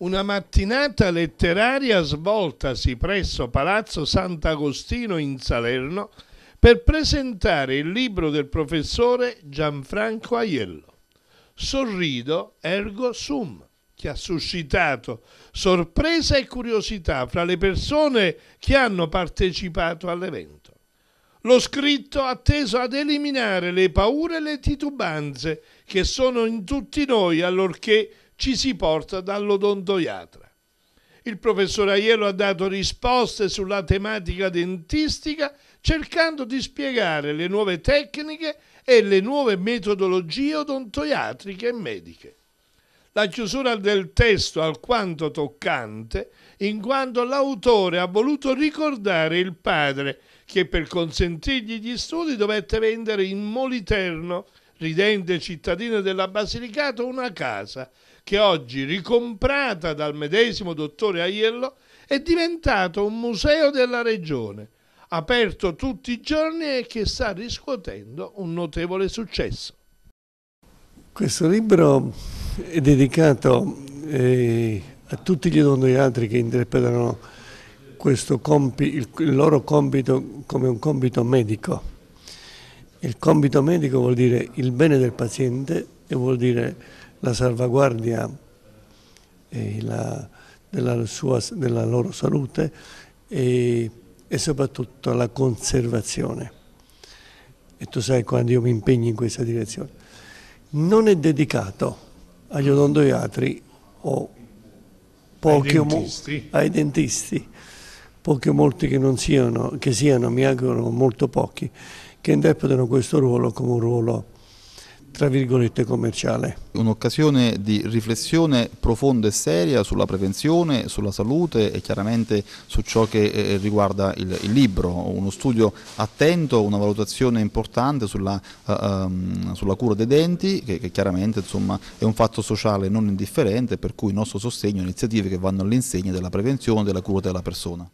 Una mattinata letteraria svoltasi presso Palazzo Sant'Agostino in Salerno per presentare il libro del professore Gianfranco Aiello. Sorrido ergo sum, che ha suscitato sorpresa e curiosità fra le persone che hanno partecipato all'evento. Lo scritto ha teso ad eliminare le paure e le titubanze che sono in tutti noi allorché ci si porta dall'odontoiatra. Il professor Aiello ha dato risposte sulla tematica dentistica cercando di spiegare le nuove tecniche e le nuove metodologie odontoiatriche e mediche. La chiusura del testo alquanto toccante in quanto l'autore ha voluto ricordare il padre che per consentirgli gli studi dovette vendere in Moliterno ridente cittadino della Basilicata, una casa che oggi, ricomprata dal medesimo dottore Aiello, è diventato un museo della regione, aperto tutti i giorni e che sta riscuotendo un notevole successo. Questo libro è dedicato eh, a tutti gli odontoiatri che interpretano il loro compito come un compito medico il compito medico vuol dire il bene del paziente e vuol dire la salvaguardia la, della, sua, della, loro salute e, e soprattutto la conservazione. E tu sai quando io mi impegno in questa direzione. Non è dedicato agli odontoiatri o pochi ai dentisti. Ai dentisti pochi o molti che non siano, che siano, mi auguro molto pochi, che interpretano questo ruolo come un ruolo tra virgolette commerciale. Un'occasione di riflessione profonda e seria sulla prevenzione, sulla salute e chiaramente su ciò che eh, riguarda il, il libro, uno studio attento, una valutazione importante sulla, uh, um, sulla cura dei denti che, che chiaramente insomma, è un fatto sociale non indifferente per cui il nostro sostegno a iniziative che vanno all'insegna della prevenzione e della cura della persona.